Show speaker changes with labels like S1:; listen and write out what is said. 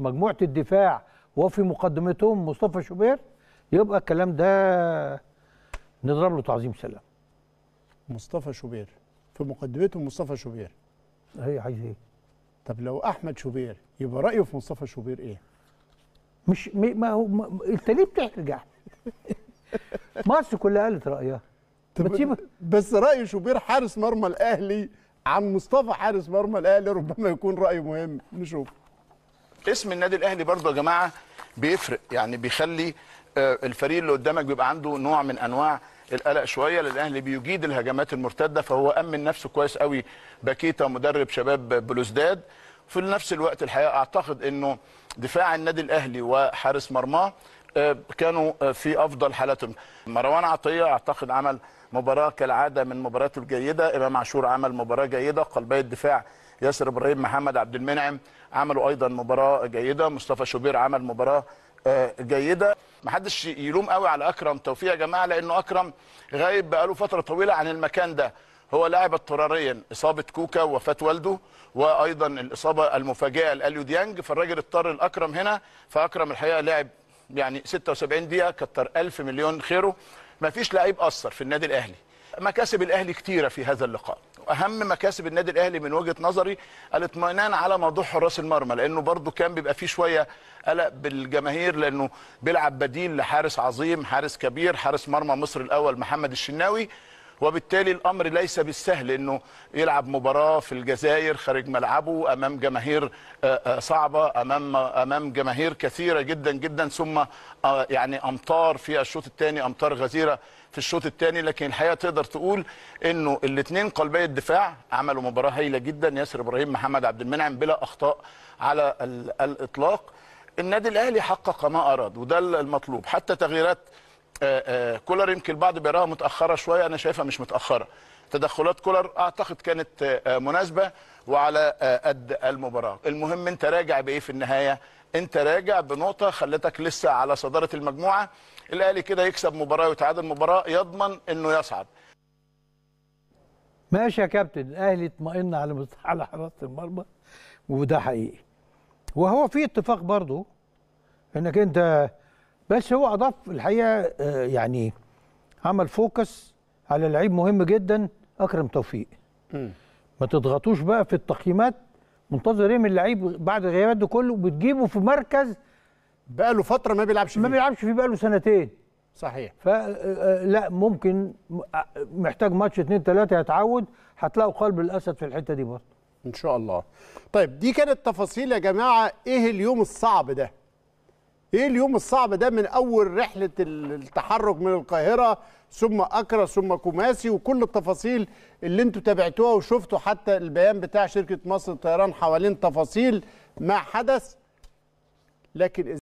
S1: ماتش مجموعه الدفاع وفي مقدمتهم مصطفى شوبير يبقى الكلام ده نضرب له تعظيم سلام مصطفى شوبير في مقدمتهم مصطفى شوبير هي عايز ايه طب لو احمد شوبير يبقى رايه في مصطفى شوبير ايه مش ما هو ما... انت ليه بترجع مصر كلها قالت رايها طب بس راي شوبير حارس مرمى الاهلي
S2: عن مصطفى حارس مرمى الاهلي ربما يكون راي مهم نشوف اسم النادي الاهلي برضه يا جماعه بيفرق يعني بيخلي آه، الفريق اللي قدامك بيبقى عنده نوع من انواع القلق شويه للاهلي بيجيد الهجمات المرتده فهو امن نفسه كويس قوي باكيتا مدرب شباب بلوزداد في نفس الوقت الحقيقه اعتقد انه دفاع النادي الاهلي وحارس مرماه كانوا في افضل حالاتهم مروان عطيه اعتقد عمل مباراه كالعاده من مباراته الجيده امام عاشور عمل مباراه جيده قلبي الدفاع ياسر ابراهيم محمد عبد المنعم عملوا ايضا مباراه جيده مصطفى شوبير عمل مباراه آه، جيده محدش يلوم قوي على اكرم توفيق يا جماعه لانه اكرم غايب بقاله فتره طويله عن المكان ده هو لاعب اضطراريا اصابه كوكا ووفاه والده وايضا الاصابه المفاجئه لاليو ديانج فالراجل اضطر الاكرم هنا فاكرم الحقيقه لعب يعني 76 دقيقه كتر 1000 مليون خيره ما فيش لعيب اثر في النادي الاهلي مكاسب الاهلي كتيره في هذا اللقاء اهم مكاسب النادي الاهلي من وجهه نظري الاطمئنان على موضوع حراس المرمى لانه برضو كان بيبقى فيه شويه قلق بالجماهير لانه بيلعب بديل لحارس عظيم حارس كبير حارس مرمى مصر الاول محمد الشناوي وبالتالي الامر ليس بالسهل انه يلعب مباراه في الجزائر خارج ملعبه امام جماهير آه، آه، صعبه امام امام جماهير كثيره جدا جدا ثم آه، يعني امطار في الشوط الثاني امطار غزيره في الشوط الثاني لكن الحقيقه تقدر تقول انه الاثنين قلبي الدفاع عملوا مباراه هايله جدا ياسر ابراهيم محمد عبد المنعم بلا اخطاء على الاطلاق النادي الاهلي حقق ما اراد وده المطلوب حتى تغييرات آه، آه، كولر يمكن البعض بيراها متاخره شويه انا شايفها مش متاخره تدخلات كولر اعتقد كانت آه، مناسبه وعلى قد المباراه المهم انت راجع بايه في النهايه انت راجع بنقطه خلتك لسه على صداره المجموعه الاهلي كده يكسب مباراه ويتعادل مباراه يضمن انه يصعد
S1: ماشي يا كابتن الاهلي اطمئن على على حراسه المرمى وده حقيقي وهو في اتفاق برضه انك انت بس هو اضاف الحقيقه آه، يعني عمل فوكس على لعيب مهم جدا اكرم توفيق ما تضغطوش بقى في التقييمات منتظر ايه من اللعيب بعد الغيابات ده كله بتجيبه في مركز بقى له فتره ما بيلعبش فيه ما بيلعبش فيه بقى له سنتين صحيح فلا آه، آه، ممكن محتاج ماتش 2 3 هيتعود هتلاقوا قلب الاسد في الحته دي برضه ان شاء الله طيب دي كانت تفاصيل يا جماعه ايه اليوم الصعب ده ايه اليوم الصعب ده من اول رحله التحرك من
S2: القاهره ثم اكرا ثم كوماسي وكل التفاصيل اللي انتم تابعتوها وشفتوا حتى البيان بتاع شركه مصر للطيران حوالين تفاصيل ما حدث لكن